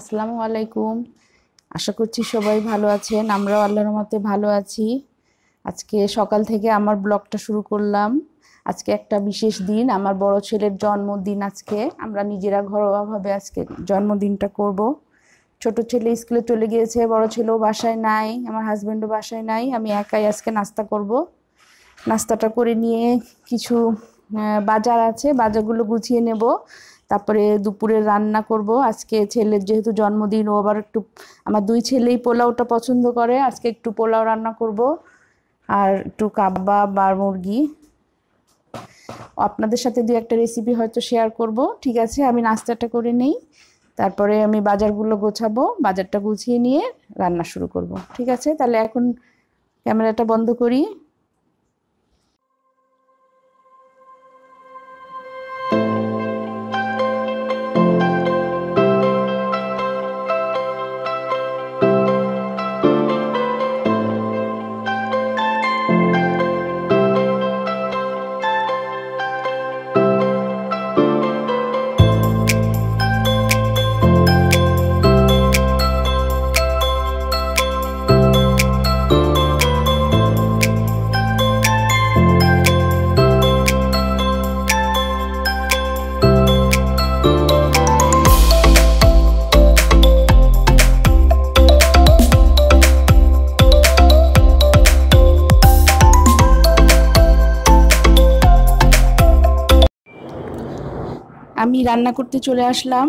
আসসালামু আলাইকুম আশা করছি সবাই ভালো আছেন আমরাও আল্লাহর মতে ভালো আছি আজকে সকাল থেকে আমার ব্লগটা শুরু করলাম আজকে একটা বিশেষ দিন আমার বড় ছেলের জন্মদিন আজকে আমরা নিজেরা ঘরোয়াভাবে আজকে জন্মদিনটা করব। ছোট ছেলে স্কুলে চলে গিয়েছে বড় ছেলেও বাসায় নাই আমার হাজব্যান্ডও বাসায় নাই আমি একাই আজকে নাস্তা করব। নাস্তাটা করে নিয়ে কিছু বাজার আছে বাজারগুলো গুছিয়ে নেব তারপরে দুপুরে রান্না করব আজকে ছেলের যেহেতু জন্মদিন ও আবার একটু আমার দুই ছেলেই পোলাওটা পছন্দ করে আজকে একটু পোলাও রান্না করব আর একটু কাবাব আর মুরগি আপনাদের সাথে দু একটা রেসিপি হয়তো শেয়ার করব ঠিক আছে আমি নাস্তাটা করে নেই তারপরে আমি বাজারগুলো গোছাবো বাজারটা গুছিয়ে নিয়ে রান্না শুরু করব ঠিক আছে তাহলে এখন ক্যামেরাটা বন্ধ করি আমি রান্না করতে চলে আসলাম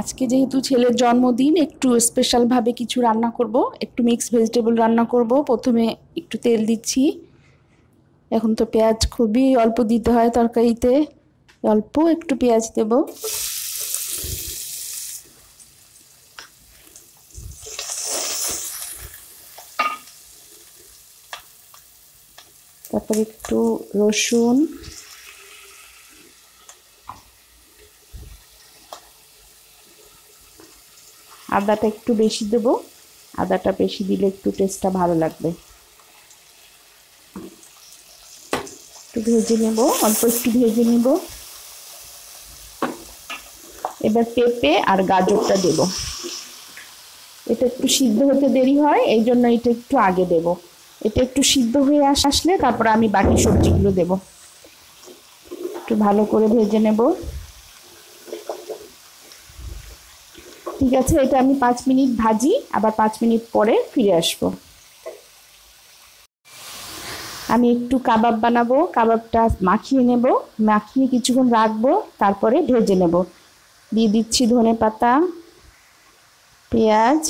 আজকে যেহেতু ছেলের জন্মদিন একটু স্পেশালভাবে কিছু রান্না করব একটু মিক্স ভেজিটেবল রান্না করব প্রথমে একটু তেল দিচ্ছি এখন তো পেঁয়াজ খুবই অল্প দিতে হয় তরকারিতে অল্প একটু পেঁয়াজ দেব তারপর একটু রসুন আদাটা একটু বেশি দেবো আদাটা বেশি দিলে একটু টেস্টটা ভালো লাগবে একটু ভেজে নেব অল্প একটু ভেজে নেব এবার পেঁপে আর গাজরটা দেব এটা একটু সিদ্ধ হতে দেরি হয় এই জন্য এটা একটু আগে দেব এটা একটু সিদ্ধ হয়ে আসলে তারপরে আমি বাকি সবজিগুলো দেব একটু ভালো করে ভেজে নেব ঠিক আছে এটা আমি পাঁচ মিনিট ভাজি আবার পাঁচ মিনিট পরে ফিরে আসব আমি একটু কাবাব বানাবো কাবাবটা মাখিয়ে নেব মাখিয়ে কিছুক্ষণ রাখবো তারপরে ভেজে নেব দিয়ে দিচ্ছি ধনে পাতা পেঁয়াজ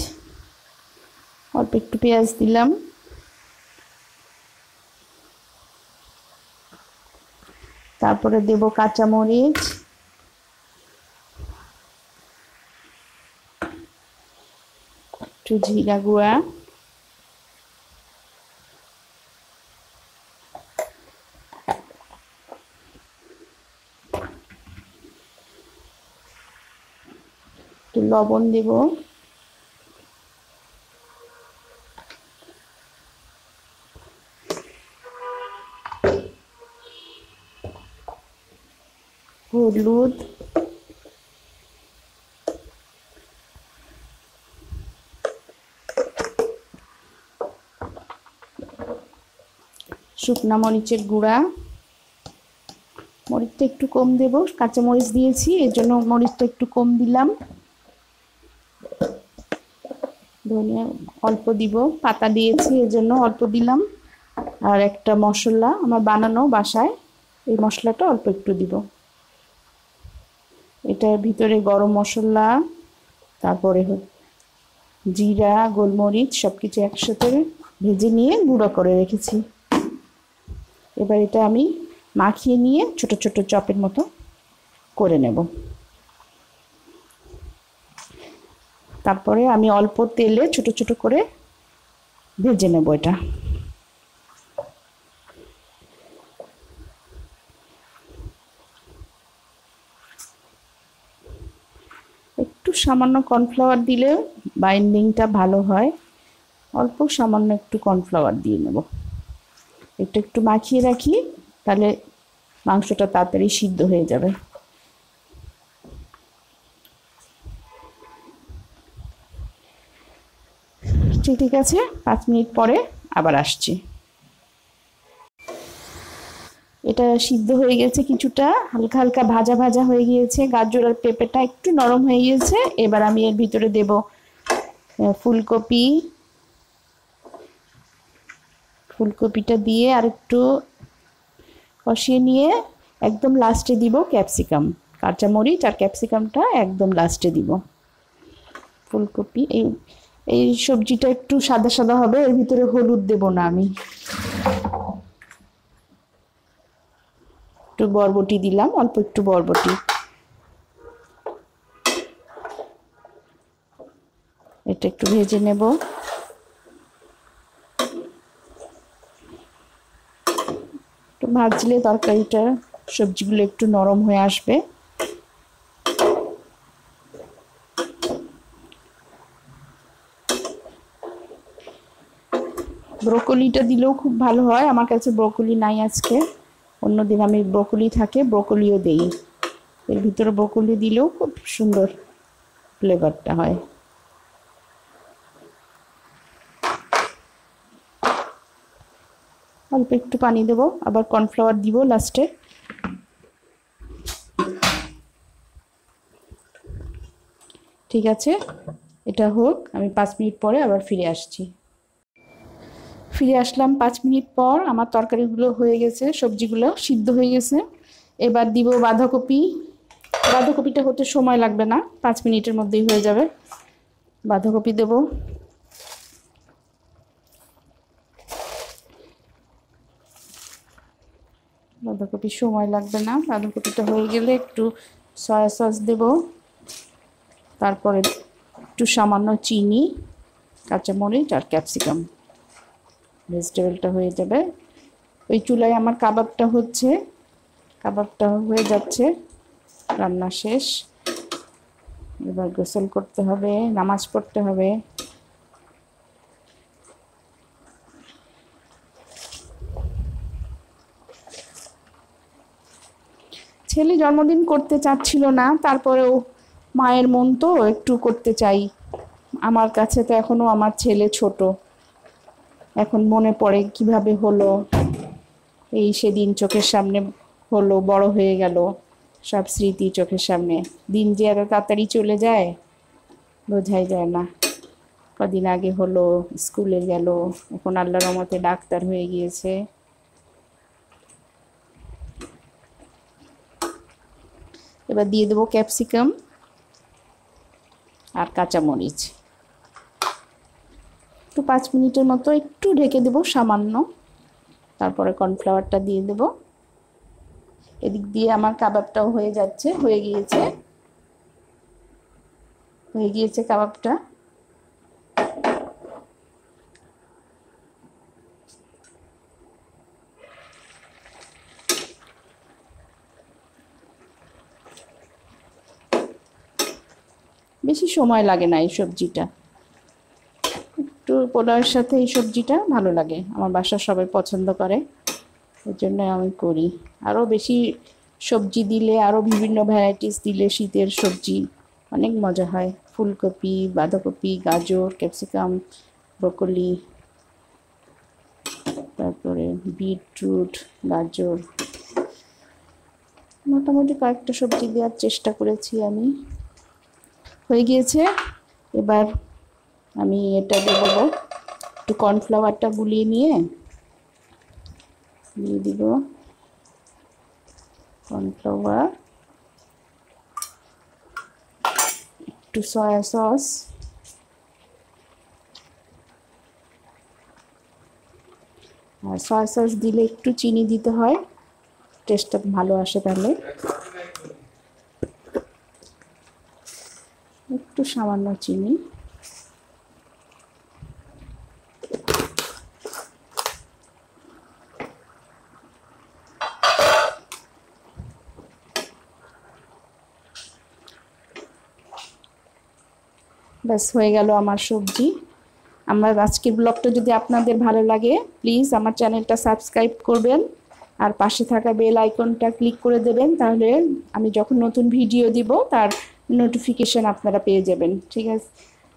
অল্প একটু পেঁয়াজ দিলাম তারপরে দেব কাঁচামরিচ একটু জিরা গুঁড়া একটু লবণ দেব হলুদ শুকনা মরিচের গুঁড়া মরিচটা একটু কম দেব কাঁচা মরিচ দিয়েছি এর জন্য মরিচটা একটু কম দিলাম ধনিয়া অল্প দিব পাতা দিয়েছি এর জন্য অল্প দিলাম আর একটা মশলা আমার বানানো বাসায় এই মশলাটা অল্প একটু দিব এটার ভিতরে গরম মশলা তারপরে জিরা গোলমরিচ সব কিছু একসাথে ভেজে নিয়ে গুঁড়ো করে রেখেছি এবার এটা আমি মাখিয়ে নিয়ে ছোট ছোট চপের মতো করে নেব তারপরে আমি অল্প তেলে ছোট ছোট করে ভেজে নেব এটা একটু সামান্য কর্নফ্লাওয়ার দিলে বাইন্ডিংটা ভালো হয় অল্প সামান্য একটু কর্নফ্লাওয়ার দিয়ে নেব একটু একটু মাখিয়ে রাখি তাহলে মাংসটা তাড়াতাড়ি সিদ্ধ হয়ে যাবে আচ্ছা, ঠিক আছে পাঁচ মিনিট পরে আবার আসছি এটা সিদ্ধ হয়ে গেছে কিছুটা হালকা হালকা ভাজা ভাজা হয়ে গিয়েছে গাজর আর পেঁপেটা একটু নরম হয়ে গিয়েছে এবার আমি এর ভিতরে দেব ফুলকপি ফুলকপিটা দিয়ে আর একটু কষিয়ে নিয়ে একদম লাস্টে দিব ক্যাপসিকাম কাঁচামরিচ আর ক্যাপসিকামটা একদম লাস্টে দিব ফুলকপি এই এই সবজিটা একটু সাদা সাদা হবে এর ভিতরে হলুদ দেব না আমি একটু বরবটি দিলাম অল্প একটু বরবটি এটা একটু ভেজে নেব ভাজলে তরকারিটা সবজিগুলো একটু নরম হয়ে আসবে ব্রকলিটা দিলেও খুব ভালো হয় আমার কাছে ব্রোকলি নাই আজকে অন্যদিন আমি ব্রকলি থাকে ব্রোকলিও দেই এর ভিতরে ব্রকলি দিলেও খুব সুন্দর ফ্লেভারটা হয় অল্প একটু পানি দেবো আবার কর্নফ্লাওয়ার দিব লাস্টে ঠিক আছে এটা হোক আমি পাঁচ মিনিট পরে আবার ফিরে আসছি ফিরে আসলাম পাঁচ মিনিট পর আমার তরকারিগুলো হয়ে গেছে সবজিগুলো সিদ্ধ হয়ে গেছে এবার দিব বাঁধাকপি বাঁধাকপিটা হতে সময় লাগবে না পাঁচ মিনিটের মধ্যেই হয়ে যাবে বাঁধাকপি দেবো বাঁধাকপি সময় লাগবে না বাঁধাকপিটা হয়ে গেলে একটু সয়া সস দেব তারপরে একটু সামান্য চিনি কাঁচামরিচ আর ক্যাপসিকাম ভেজিটেবলটা হয়ে যাবে ওই চুলায় আমার কাবাবটা হচ্ছে কাবাবটা হয়ে যাচ্ছে রান্না শেষ এবার গোসল করতে হবে নামাজ পড়তে হবে ছেলে জন্মদিন করতে চাচ্ছিল না তারপরেও মায়ের মন তো একটু করতে চাই আমার কাছে তো এখনও আমার ছেলে ছোট এখন মনে পড়ে কিভাবে হলো এই সেদিন চোখের সামনে হলো বড় হয়ে গেল সব স্মৃতি চোখের সামনে দিন যে এত তাড়াতাড়ি চলে যায় বোঝাই যায় না কদিন আগে হলো স্কুলে গেল এখন আল্লাহর মতে ডাক্তার হয়ে গিয়েছে এবার দিয়ে দেবো ক্যাপসিকাম আর কাঁচামরিচ একটু পাঁচ মিনিটের মতো একটু ঢেকে দেব সামান্য তারপরে কর্নফ্লাওয়ারটা দিয়ে দেব এদিক দিয়ে আমার কাবাবটাও হয়ে যাচ্ছে হয়ে গিয়েছে হয়ে গিয়েছে কাবাবটা বেশি সময় লাগে না এই সবজিটা একটু পোলাওয়ের সাথে এই সবজিটা ভালো লাগে আমার বাসার সবাই পছন্দ করে এর জন্য আমি করি আরও বেশি সবজি দিলে আরও বিভিন্ন ভ্যারাইটিস দিলে শীতের সবজি অনেক মজা হয় ফুলকপি বাঁধাকপি গাজর ক্যাপসিকাম ব্রকলি তারপরে বিটরুট গাজর মোটামুটি কয়েকটা সবজি দেওয়ার চেষ্টা করেছি আমি হয়ে গিয়েছে এবার আমি এটা দেবো একটু কর্নফ্লাওয়ারটা গুলিয়ে নিয়ে দিয়ে দিব কর্নফ্লাওয়ার একটু সয়া সস আর সয়া সস দিলে একটু চিনি দিতে হয় টেস্টটা ভালো আসে তাহলে একটু সামান্য চিনি ব্যাস হয়ে গেল আমার সবজি আমার আজকের ব্লগটা যদি আপনাদের ভালো লাগে প্লিজ আমার চ্যানেলটা সাবস্ক্রাইব করবেন আর পাশে থাকা বেল আইকনটা ক্লিক করে দেবেন তাহলে আমি যখন নতুন ভিডিও দিব তার নোটিফিকেশান আপনারা পেয়ে যাবেন ঠিক আছে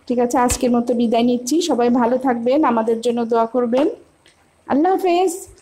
ঠিক আছে আজকের মতো বিদায় নিচ্ছি সবাই ভালো থাকবেন আমাদের জন্য দোয়া করবেন আল্লাহ হাফেজ